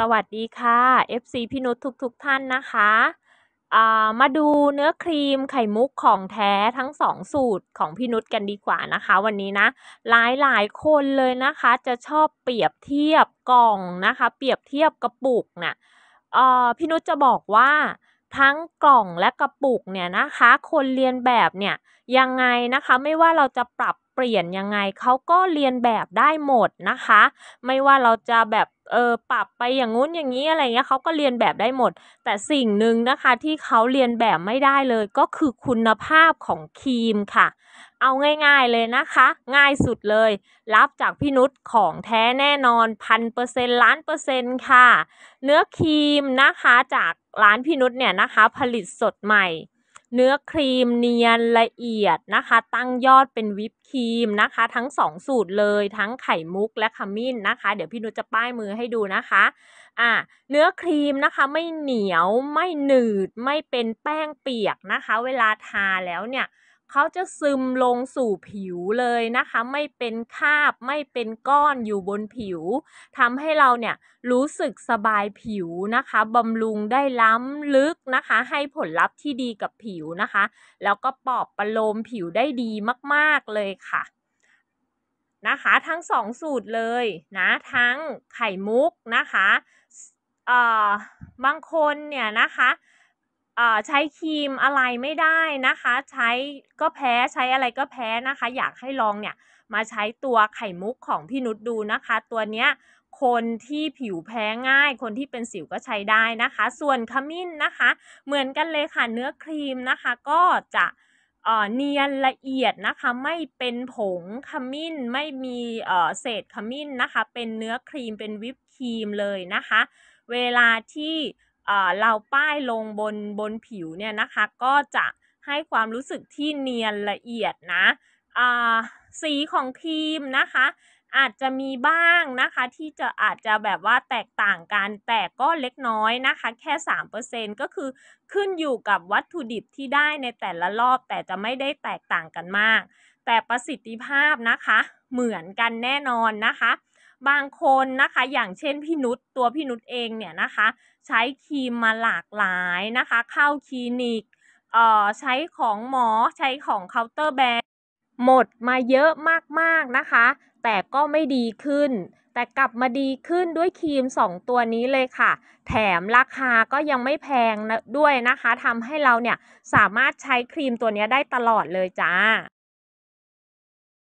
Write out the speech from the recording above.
สวัสดีค่ะ FC พี่นุชทุกๆทท่านนะคะามาดูเนื้อครีมไข่มุกของแท้ทั้งสองสูตรของพี่นุชกันดีกว่านะคะ วันนี้นะหลายหลายคนเลยนะคะจะชอบเปรียบเทียบกล่องนะคะเปรียบเทียบกระปุกนะ่ะพี่นุชจะบอกว่าทั้งกล่องและกระปุกเนี่ยนะคะ คนเรียนแบบเนี่ยยังไงนะคะไม่ว่าเราจะปรับเปลี่ยนยังไงเขาก็เรียนแบบได้หมดนะคะ ไม่ว่าเราจะแบบเออปรับไปอย่างงู้นอย่างนี้อะไรเงี้ยเขาก็เรียนแบบได้หมด แต่สิ่งหนึ่งนะคะที่เขาเรียนแบบไม่ได้เลยก็คือคุณภาพของครีมค่ะ เอาง่ายๆเลยนะคะ ง่ายสุดเลย รับจากพี่นุชของแท้แน่นอนพันเปอร์เซ็นต์ล้านเปอร์เซ็นต์ค่ะเนื้อครีมนะคะจากร้านพี่นุชเนี่ยนะคะผลิตสดใหม่เนื้อครีมเนียนละเอียดนะคะ ตั้งยอดเป็นวิปครีมนะคะ ทั้ง2สูตรเลยทั้งไข่มุกและขมิ้นนะคะ เดี๋ยวพี่นุชจะป้ายมือให้ดูนะคะ อ่าเนื้อครีมนะคะไม่เหนียว ไม่หนืด ไม่เป็นแป้งเปียกนะคะ เวลาทาแล้วเนี่ยเขาจะซึมลงสู่ผิวเลยนะคะ ไม่เป็นคาบไม่เป็นก้อนอยู่บนผิวทำให้เราเนี่ยรู้สึกสบายผิวนะคะบำรุงได้ล้ำลึกนะคะ ให้ผลลัพธ์ที่ดีกับผิวนะคะ แล้วก็ปอบประโลมผิวได้ดีมากๆเลยค่ะ นะคะทั้งสองสูตรเลยนะทั้งไข่มุกนะคะเอ่อบางคนเนี่ยนะคะใช้ครีมอะไรไม่ได้นะคะ ใช้ก็แพ้ใช้อะไรก็แพ้นะคะ อยากให้ลองเนี่ยมาใช้ตัวไข่มุกของพี่นุชดูนะคะ ตัวเนี้ยคนที่ผิวแพ้ง่าย คนที่เป็นสิวก็ใช้ได้นะคะ ส่วนขมิ้นนะคะ เหมือนกันเลยค่ะ เนื้อครีมนะคะก็จะเนียนละเอียดนะคะไม่เป็นผงขมิ้นไม่มีเศษขมิ้นนะคะ เป็นเนื้อครีมเป็นวิปครีมเลยนะคะเวลาที่เราป้ายลงบนบนผิวเนี่ยนะคะก็จะให้ความรู้สึกที่เนียนละเอียดนะสีของครีมนะคะ อาจจะมีบ้างนะคะที่จะอาจจะแบบว่าแตกต่างกัน แต่ก็เล็กน้อยนะคะ แค่ 3%ก็คือขึ้นอยู่กับวัตถุดิบที่ได้ในแต่ละรอบแต่จะไม่ได้แตกต่างกันมาก แต่ประสิทธิภาพนะคะ เหมือนกันแน่นอนนะคะบางคนนะคะอย่างเช่นพี่นุช ตัวพี่นุชเองเนี่ยนะคะ ใช้ครีมมาหลากหลายนะคะ เข้าคลินิก เอ่อ ใช้ของหมอใช้ของเคาน์เตอร์แบรนด์หมดมาเยอะมากๆนะคะ แต่ก็ไม่ดีขึ้น แต่กลับมาดีขึ้นด้วยครีม 2 ตัวนี้เลยค่ะ แถมราคาก็ยังไม่แพงด้วยนะคะทำให้เราเนี่ยสามารถใช้ครีมตัวนี้ได้ตลอดเลยจ้า